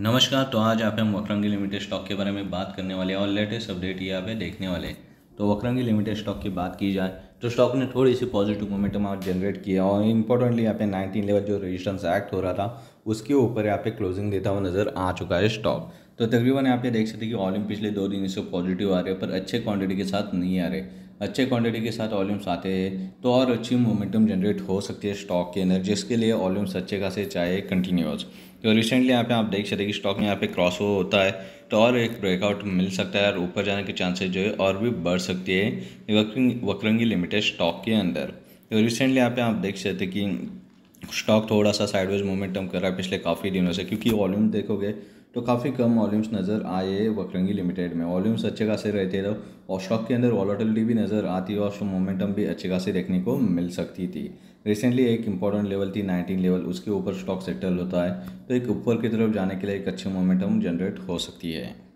नमस्कार तो आज आप हम वक्रंगी लिमिटेड स्टॉक के बारे में बात करने वाले और लेटेस्ट अपडेट ये आप देखने वाले हैं तो वक्रंगी लिमिटेड स्टॉक की बात की जाए तो स्टॉक ने थोड़ी सी पॉजिटिव मोमेंटम आप जनरेट किया और इंपॉर्टेंटली यहाँ पे नाइनटीन लेवल जो रजिस्टेंस एक्ट हो रहा था उसके ऊपर यहाँ पे क्लोजिंग देता हुआ नज़र आ चुका है स्टॉक तो तकरीबन आप ये देख सकते हैं कि ऑलिम पिछले दो दिन से पॉजिटिव आ रहे हैं पर अच्छे क्वांटिटी के साथ नहीं आ रहे अच्छे क्वांटिटी के साथ ऑलिम्स आते हैं तो और अच्छी मोमेंटम जनरेट हो सकती है स्टॉक के अंदर जिसके लिए ऑलिम्स अच्छे खासे चाहे कंटिन्यूस तो रिसेंटली यहाँ पे आप देख सकते हैं कि स्टॉक में यहाँ पे क्रॉस हो होता है तो और एक ब्रेकआउट मिल सकता है और ऊपर जाने के चांसेस जो है और भी बढ़ सकती है वक्रंगी लिमिटेड स्टॉक के अंदर तो रिसेंटली यहाँ पे आप देख सकते कि स्टॉक थोड़ा सा साइडवेज मोमेंटम कर रहा है पिछले काफ़ी दिनों से क्योंकि वॉल्यूम देखोगे तो काफ़ी कम वॉल्यूम्स नज़र आए वकरंगी लिमिटेड में वॉल्यूम्स अच्छे खासे रहते थे और स्टॉक के अंदर वॉलोटिलिटी भी नज़र आती है और मोमेंटम भी अच्छे खासे देखने को मिल सकती थी रिसेंटली एक इंपॉर्टेंट लेवल थी 19 लेवल उसके ऊपर स्टॉक सेटल होता है तो एक ऊपर की तरफ जाने के लिए एक अच्छी मोमेंटम जनरेट हो सकती है